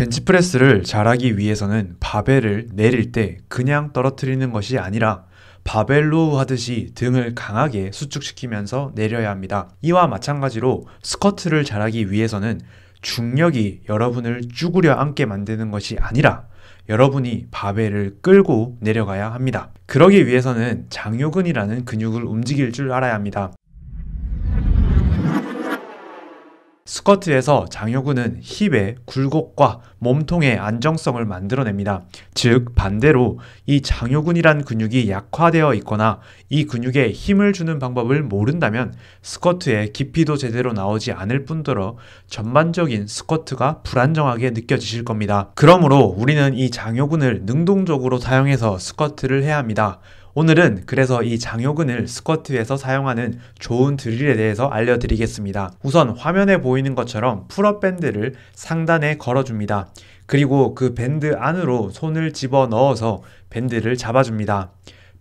벤치프레스를 잘하기 위해서는 바벨을 내릴 때 그냥 떨어뜨리는 것이 아니라 바벨로 하듯이 등을 강하게 수축시키면서 내려야 합니다. 이와 마찬가지로 스쿼트를 잘하기 위해서는 중력이 여러분을 쭈구려 앉게 만드는 것이 아니라 여러분이 바벨을 끌고 내려가야 합니다. 그러기 위해서는 장요근이라는 근육을 움직일 줄 알아야 합니다. 스쿼트에서 장여근은 힙의 굴곡과 몸통의 안정성을 만들어냅니다. 즉 반대로 이 장여근이란 근육이 약화되어 있거나 이 근육에 힘을 주는 방법을 모른다면 스쿼트의 깊이도 제대로 나오지 않을 뿐더러 전반적인 스쿼트가 불안정하게 느껴지실 겁니다. 그러므로 우리는 이 장여근을 능동적으로 사용해서 스쿼트를 해야 합니다. 오늘은 그래서 이 장요근을 스쿼트에서 사용하는 좋은 드릴에 대해서 알려드리겠습니다. 우선 화면에 보이는 것처럼 풀업 밴드를 상단에 걸어줍니다. 그리고 그 밴드 안으로 손을 집어 넣어서 밴드를 잡아줍니다.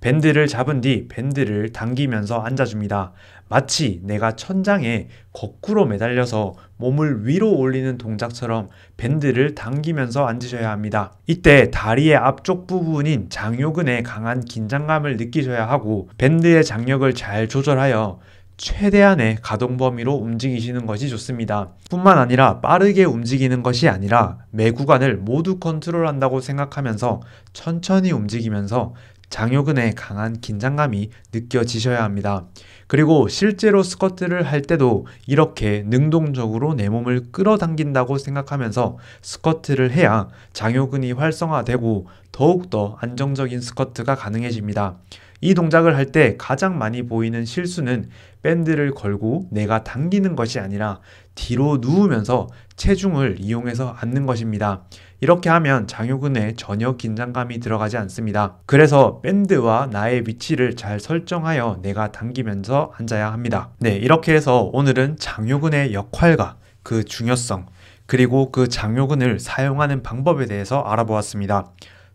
밴드를 잡은 뒤 밴드를 당기면서 앉아줍니다. 마치 내가 천장에 거꾸로 매달려서 몸을 위로 올리는 동작처럼 밴드를 당기면서 앉으셔야 합니다. 이때 다리의 앞쪽 부분인 장요근에 강한 긴장감을 느끼셔야 하고 밴드의 장력을 잘 조절하여 최대한의 가동 범위로 움직이시는 것이 좋습니다. 뿐만 아니라 빠르게 움직이는 것이 아니라 매 구간을 모두 컨트롤한다고 생각하면서 천천히 움직이면서 장요근의 강한 긴장감이 느껴지셔야 합니다. 그리고 실제로 스쿼트를 할 때도 이렇게 능동적으로 내 몸을 끌어당긴다고 생각하면서 스쿼트를 해야 장요근이 활성화되고 더욱더 안정적인 스쿼트가 가능해집니다. 이 동작을 할 때 가장 많이 보이는 실수는 밴드를 걸고 내가 당기는 것이 아니라 뒤로 누우면서 체중을 이용해서 앉는 것입니다. 이렇게 하면 장요근에 전혀 긴장감이 들어가지 않습니다. 그래서 밴드와 나의 위치를 잘 설정하여 내가 당기면서 앉아야 합니다. 네, 이렇게 해서 오늘은 장요근의 역할과 그 중요성, 그리고 그 장요근을 사용하는 방법에 대해서 알아보았습니다.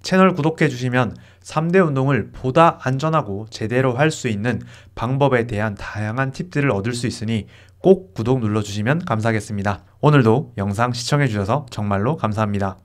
채널 구독해 주시면 3대 운동을 보다 안전하고 제대로 할 수 있는 방법에 대한 다양한 팁들을 얻을 수 있으니 꼭 구독 눌러주시면 감사하겠습니다. 오늘도 영상 시청해주셔서 정말로 감사합니다.